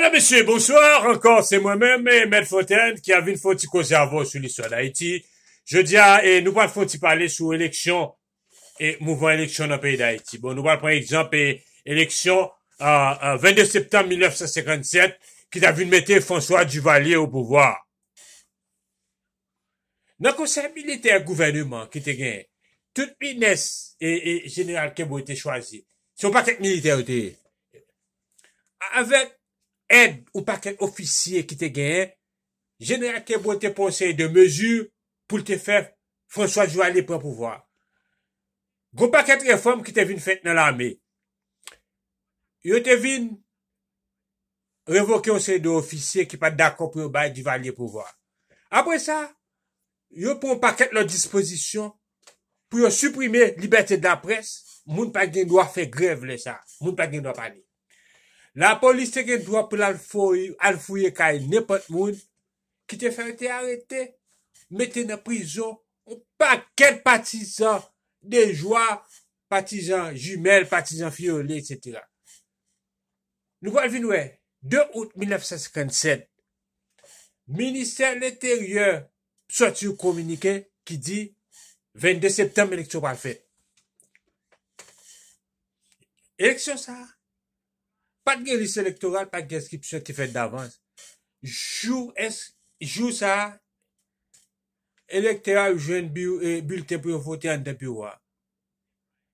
Madame, monsieur, bonsoir, encore c'est moi-même et Mère Fontaine qui a vu une fonti causer avant sous l'histoire d'Haïti. Je dirai, et nous parle fonti parler sous élection et mouvons élection dans le pays d'Haïti. Bon, nous parle par exemple élection 22 euh, euh, septembre 1957, qui a vu le métier François Duvalier au pouvoir. Non, quand c'est un militaire gouvernement qui te gagne, tout le business et général qui a été choisi sont pas tous militaires au pays. Avec Ed ou paket ofisye ki te genye, genye akè pou te ponseye de mezur pou te fè François Joualé pou an pouvò. Goun paket reform ki te vin fète nan l'armè. Yo te vin revoke ou seye de ofisye ki pat d'akop pou yon baye di valye pouvò. Apwè sa, yo pou an paket lò disposition pou yon suprime libertè de la pres, moun paket genyo a fè grev lè sa, moun paket genyo a panè. La poliste gen dwa pou l'alfouye kaye nepot moun ki te fante arete, mette nan prizo, ou pa ken patisan de jwa, patisan jumel, patisan fiole, etc. Nou gwa vinwe, 2 out 1957, Ministère l'Intérieur sorti ou communiqué ki di 22 septembre l'élection parfaite. L'élection sa a Pat gen liselektoral, pat gen skripsyon ki fè d'avans. Jou sa, elektea eh, ou jwen bilte pou yon fote an de biwa.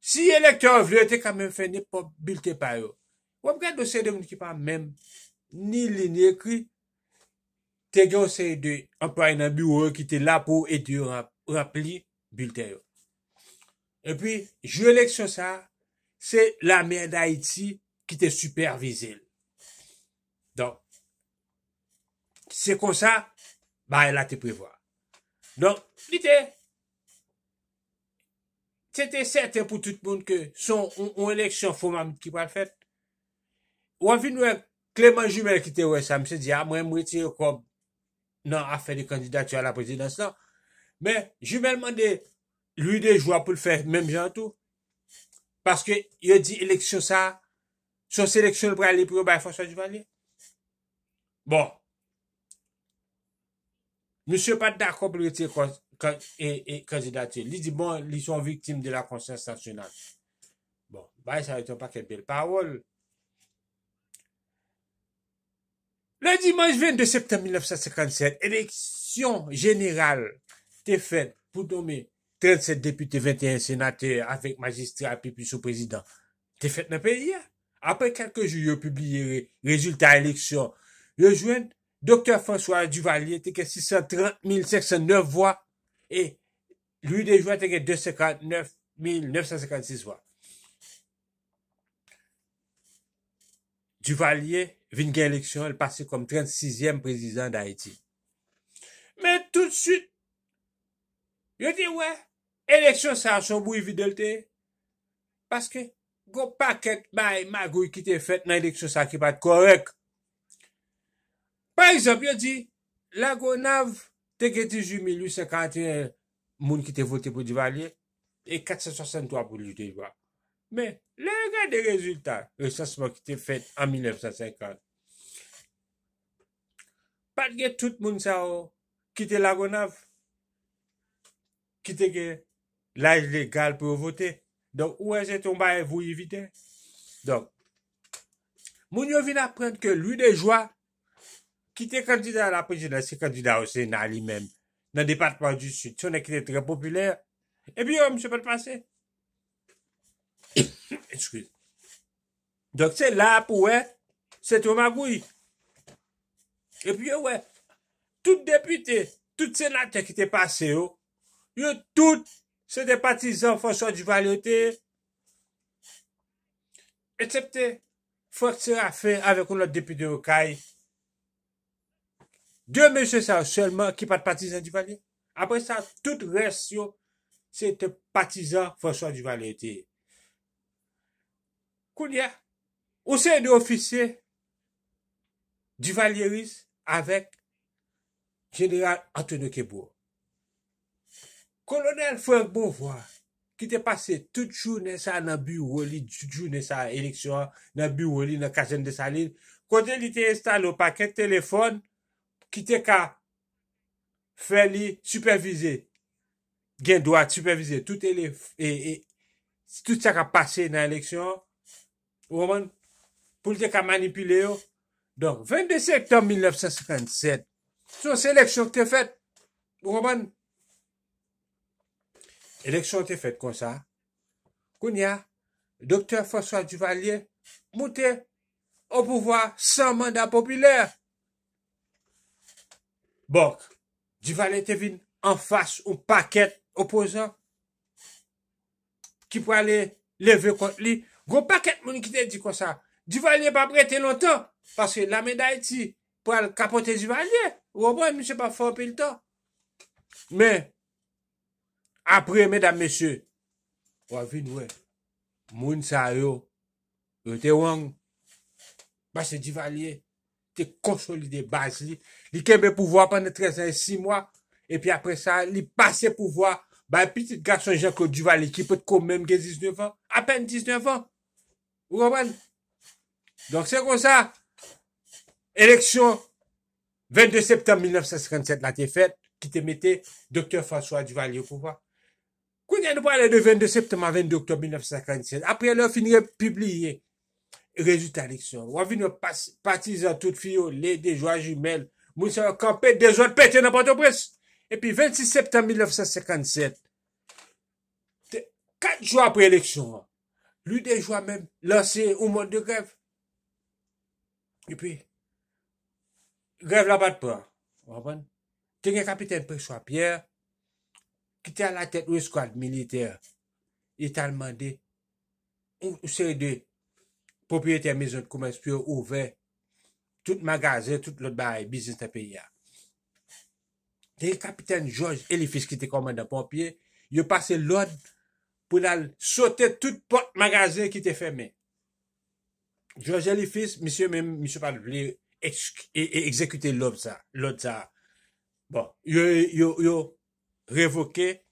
Si elektea ou vle, te kamen fè ni pou bilte pa yo. Wap gen dosè de moun ki pa men, ni lini ekri, te gen osè de ampare nan biwa ki te la pou eti rap li bilte yo. E pi, jwen lek so sa, se la mer da iti, ki te supervizil. Donk, se kon sa, ba, el a te privwa. Donk, nite, tete sète pou tout moun ke son ou eleksyon foun mam ki pal fèt. Ou avin wè, kleman jumele ki te wè sa, mse diya, mwen mweti yo kom nan a ah, non, fè de kandidat yo non. a la prezidans nan. Mè, jumele mande, luy de jwa pou l fè mèm jantou, paske yo di eleksyon sa, Son seleksyon pralipro, ba y foswa jivali? Bon. Monsen pat da akop li rete e kandidatye. Li di bon, li son viktim de la konsens sasyonal. Bon. Ba y sa retyon pa ke bel parol. La dimanj ven de septem 1957, eleksyon general te fet pou dome 37 depute 21 senate avik magistra pi pi sou prezident. Te fet ne pe y ya? apre kelke ju yo publiye rezultat eleksyon, yo jwen Dr. François Duvalier teke 630.569 voix e luy de jwen teke 259.956 voix. Duvalier vin gen eleksyon, el pase kom 36e prezidant da Haiti. Men tout de suite, yo di wè, eleksyon sa an son boui videlte, paske, Gopaket bay magou ki te fet nan leksyon sa ki pat korek. Par exemple, yo di, Lagunav teke 18851 moun ki te vote pou di valye, e 463 pou li te vwa. Men, le gen de rezultat, resansman ki te fet an 1950, patge tout moun sa o, kite Lagunav, kite ge laj legal pou voti, Donk, wè jè tomba e vou y evite. Donk, moun yo vin aprenk ke lou de jwa ki te kandida la presi nan se kandida ou se nan li men. Nan departement du sud. Se yon ekite tre populè. E pi yo, oh, mse pou te pase. Excuse. Donk, se la pou wè, se tomaboui. E pi yo wè, tout depute, tout senate ki te pase yo. Oh, yo, tout depute. Se de patizan fonson di valiote, etsepte fonson afe avèk ou lò depi de Rokai, dèmè se sa sèlman ki pati patizan di valiote, apre sa tout res yo se de patizan fonson di valiote. Kounia, ou se de ofise di valiote avèk general Antonyo Keboua. Kolonel fwe bon vwa, ki te pase, tout chou nè sa nan bi woli, tout chou nè sa eleksyon, nan bi woli, nan kajen de sa lin, kote li te installe ou pa kek telefon, ki te ka fwe li supervise, gen do a supervise, tout se e, e, ka pase nan eleksyon, waman, pou te ka manipile yo. Donk, 22 sektan 1957, sou seleksyon te fet, waman, eleksyon te fet kon sa, koun ya, doktor François Duvalier, moutè, ou pouvoi, san mandat popüler. Bok, Duvalier te vin, an fache ou paket, opozant, ki pou alè, leve kont li, goun paket moun ki te di kon sa, Duvalier pa brete lontan, paske la meday ti, pou al kapote Duvalier, ou obon, mi se pa fò opil ton. Men, Apre, medan mesye, wavine wè, moun sa yo, yo te wang, basè Divaliè, te konsolide bas li. Li kembe pou vwa panè 13 ans, 6 mwa, epi apre sa, li basè pou vwa, bè piti garson jè kò Divaliè ki pè t'kò mèm gen 19 ans, apèn 19 ans. Ou wè wè? Donk se kon sa, eleksyon 22 septem 1937 la te fèt, ki te metè Dr. François Divaliè pou vwa. Kwenye nou pa ale de 22 septem an, 22 oktob 1957, apre lò finirem piblye, rezout a leksyon. Wavine patizan tout fiyo, lè de Joa Jumel, moun se wakampe, de zot peche nabote brest. E pi 26 septem 1957, kat jou apre leksyon, lù de Joa mèm lansè ou mòt de grev, epi grev la bat pò, wabon, tenye kapiten pechwa pierre, ki te ala tet ou eskwad militer, etalman de, ou se de, popye te amezon koumespyo ouve, tout magaze, tout lot baye, bizis te pe ya. Te kapiten George Elifis, ki te komanda popye, yo pase lot, pou la sote tout pot magaze, ki te feme. George Elifis, misyo men, misyo pan vle, eksekute lot sa, lot sa. Bon, yo, yo, yo, revoke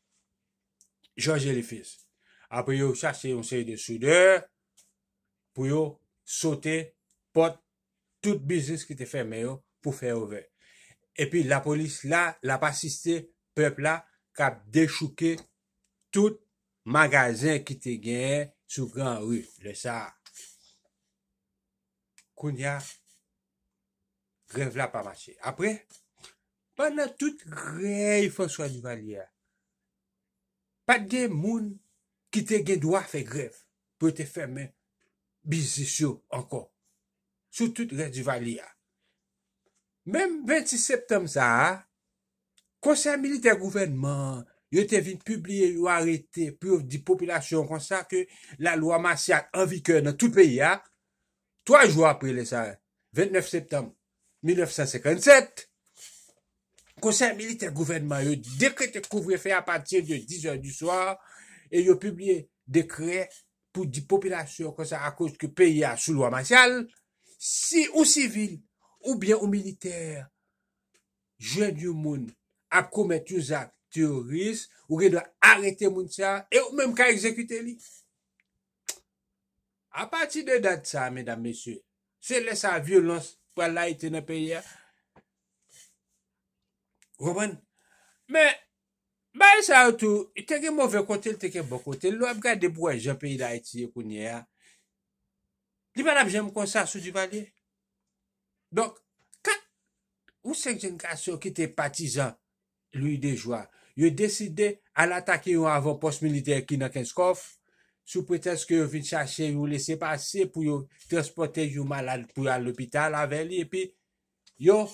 George Elifis. Apre yo chase yon sey de souder pou yo sote pot tout bizis ki te fèmè yo pou fè over. E pi la polis la, la pasiste pep la, ka dechouke tout magazin ki te genye sou gran ru. Le sa koun ya revla pa masye. Apre, Pan nan tout rey fonswa li vali ya. Pat gen moun ki te gen doa fe gref pou te femen bizisyon ankon. Sou tout rey di vali ya. Mem 26 septem sa, konser militer gouvenman yote vin publie ou arete pou di popilasyon konsa ke la lwa masyak anvike nan tout peyi ya. Troa jou apre le sa, 29 septem 1957. konsen militer gouvenman yo dekre te kouvre fe a patir de 10 or du swar, e yo publie dekre pou di popilasyon konsen akos ke peyi a sou lwa masyal, si ou sivil ou bien ou militer, jè di ou moun ap koumet yon zak teoris, ou re do arrete moun sa, e ou mèm ka ekzekute li. A pati de dat sa, mèdam mesye, se lè sa violons pou alay tene peyi a, Gomen, mè, mè yè sa yotou, teke mouve kote, teke mouve kote, lò ap gade pou wè jèm peyi da eti, pou nye a. Li mè la pjèm konsa sou di vali? Donk, kan, ou sèk jèn kasyon ki te patizan Louis Dejoie, yè deside al atake yon avon post-militer ki nan kenskof, sou pretèz kè yon vin chache yon lese pase pou yon transporte yon malal pou yon lopital avè li, epi, yon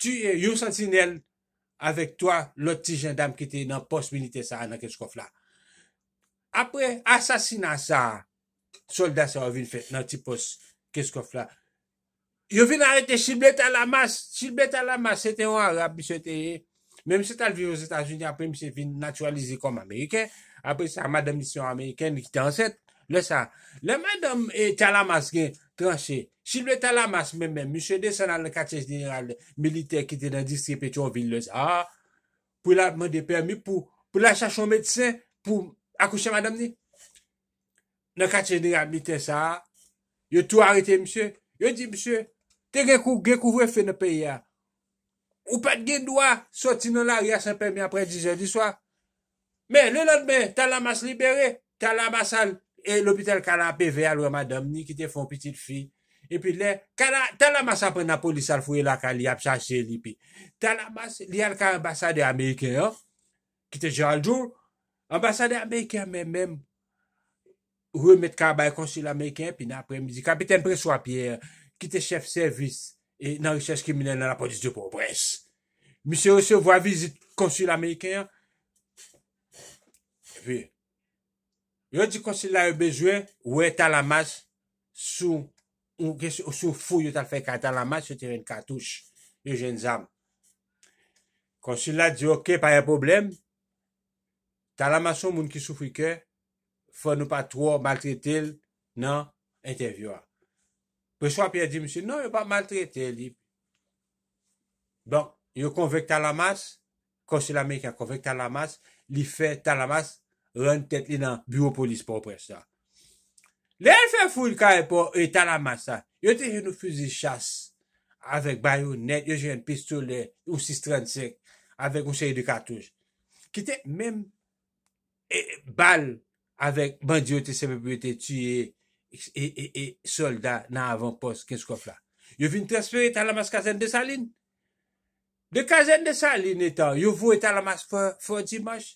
tue yon sentinel Avek to, loti jen dam ki te nan post milite sa anan keskof la. Apre, asasina sa, soldat sa wavine fet nan ti post keskof la. Yo vin a rete shiblet ala mas, shiblet ala mas, se te wap, se te wap. Mem se tal vi yo Zeta Zuni, apre mi se vin naturalize kom Amerike. Apre sa, madame misyon Amerike, ni ki te anset, le sa. Le madame e eh, tala mas gen. tranche. Si lè tan la mas mè mè, monsye de san nan lè katech niral milite kite nan distripe chon vilez. Ah, pou la mwende permi pou la chachon medisè, pou akouche madamni. Lè katech niral milite sa, yo tou arite monsye, yo di monsye, te gekou, gekou vwe fe nè peya. Ou pat gen doa, soti nan la ria san permi apre di je di swa. Mè, lè lòd mè, tan la mas liberè, tan la mas al, E l'opitel ka la pe ve alwe madam ni ki te fon pitit fi. E pi le, ka la, ta la mas apre na polis alfouye la ka li ap chache li pi. Ta la mas, li al ka ambasade Ameriken yo, ki te je aljou. Ambasade Ameriken men men, roue met kabay konsil Ameriken, pi na apre mizi kapiten preswa pier, ki te chef servis, e nan riches kiminen nan la polis diopo pres. Mise yo se vwa vizit konsil Ameriken yo, e pi... Yo di konsil la yo bezwe, ou e talamas, sou, ou sou fou yo tal fe, ka talamas yo tere yon katouche, yon jen zam. Konsil la di, ok, pa yon problem, talamas sou moun ki soufri ke, fwennou pa tro, maltrete l, nan, entevywa. Peswa piye di, msye, non, yo pa maltrete li. Bon, yo konvek talamas, konsil la mek ya konvek talamas, li fe talamas, Ron tet li nan bureau polis pou ou presta. Le el fe foul kare pou e talamas sa. Yo te jenou fuzi chas avèk bayounet. Yo jenou pistoule ou 635 avèk ou sey de kartouj. Ki te men bal avèk bandi ou te sebebou ete tiyè e soldat nan avon pos. Kè skop la? Yo vin transferi talamas kazen de salin. De kazen de salin etan. Yo vou e talamas fò di mòj.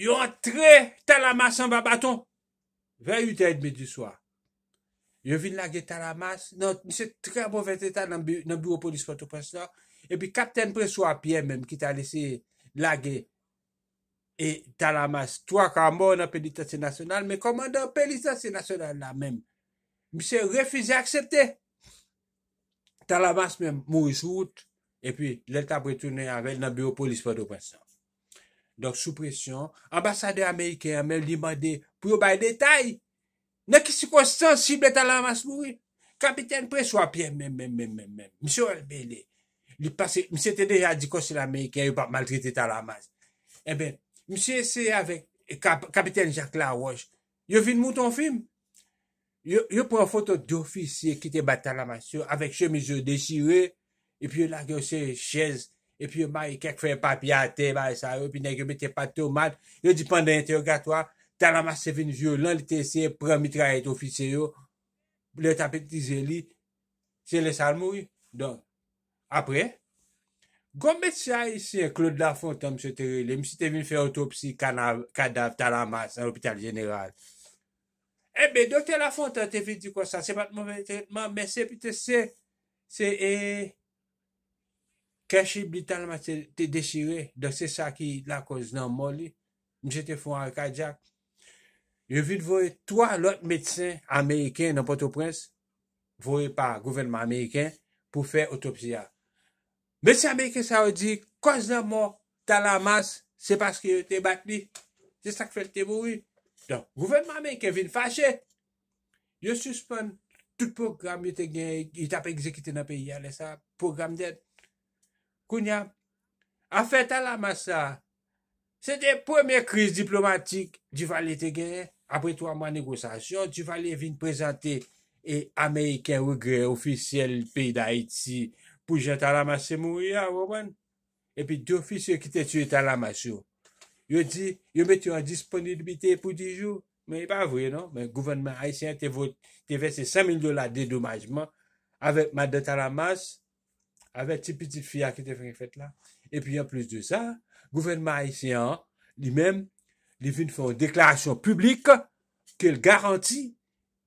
yo antre Talamas an babaton. Ve yu te edbe di swa. Yo vin lage Talamas, nou se trebo vete ta nan biro polis fotoprensor, epi kapten preswa piye menm ki ta lese lage e Talamas. To ak a mor nan pelitansi nasyonal, me komanda pelitansi nasyonal la menm. Mi se refize aksepte. Talamas menm mou isvout, epi lel ta bretoune avè nan biro polis fotoprensor. Donk sou presyon, ambasade Amerikey an men li mande pou yo bay detay. Nè ki si kon sensib le talamas mouri? Kapiten preswa piye men, men, men, men, men, men. Msyo elbele, li pase, msyete deja di kon se l'Amerikey yo pa maltrete talamas. Eben, eh msyese avek kapiten Jacques Laroche, yo vin mouton film. Yo pren foto do fisye ki te bat talamas yo, avek chemise de siwe, epi yo lage yo se chez, epi yon ma yon kek fwe papi ate, ma yon sa yon, pi nè yon mette pati tomat, yon di pande yon tergatoa, tala mas se ven vyo lan li te se, pran mitra eto ofiseyo, pou lè tapet ti zeli, se le salmoui, don. Apre, gom mette sa yon se, Claude Lafontan, mse te rele, mse te ven fwe autopsi, kanav, kadav, tala mas, an l'opital general. Ebe, eh Dr. Lafontan te ven di kwa sa, se pati mwen mette man, mese pi te se, se e... Eh, kèchib li tan la mas te desire, dok se sa ki la koz nan mol li, mse te foun an kajak. Yo vin vwoye toa lot medsen Ameriken nan pote prins, vwoye pa gouvernement Ameriken pou fè autopsy ya. Medsen Ameriken sa wè di, koz nan mol tan la mas, se pas ki te bat li, se sa k fèl te moui. Donk, gouvernement Ameriken vin fache, yo suspon tout program yote gen, yote ap ekzekite nan peyi ya, le sa program den, Kounyam, afe Talamasa, se de premier kriz diplomatik di vali te gè, apre 3 mwen negosasyon, di vali vin prezante e Ameriken wè gè ofisyel peyi da Haiti pou jè Talamase mou ya wè wèn. E pi di ofisyon ki te tue Talamase yo. Yo di, yo beti an disponibilite pou di jou, men yè pa vwe non? Men gouvenmen Haitien te vè se 5 mil dola dedomajman avèk madè Talamase. Avè ti piti fia ki te ven fèt la. E pi yon plus de sa, gouvenman ay si an, li men, li vin fè ou deklarasyon publik ke l garanti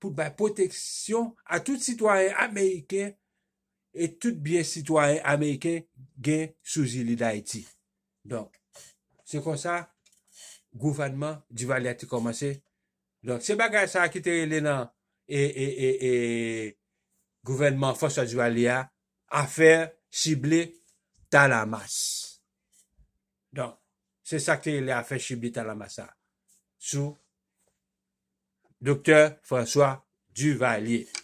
pou bè poteksyon a tout sitwayen ameyken e tout biye sitwayen ameyken gen souzi li da eti. Donk, se kon sa, gouvenman di valiati komanse. Donk, se bagay sa ki te lè nan e gouvenman fòswa di valiati affèr ciblè tan la masse. Don, se sakè lè affèr ciblè tan la masse. Sou Dr. François Duvalier.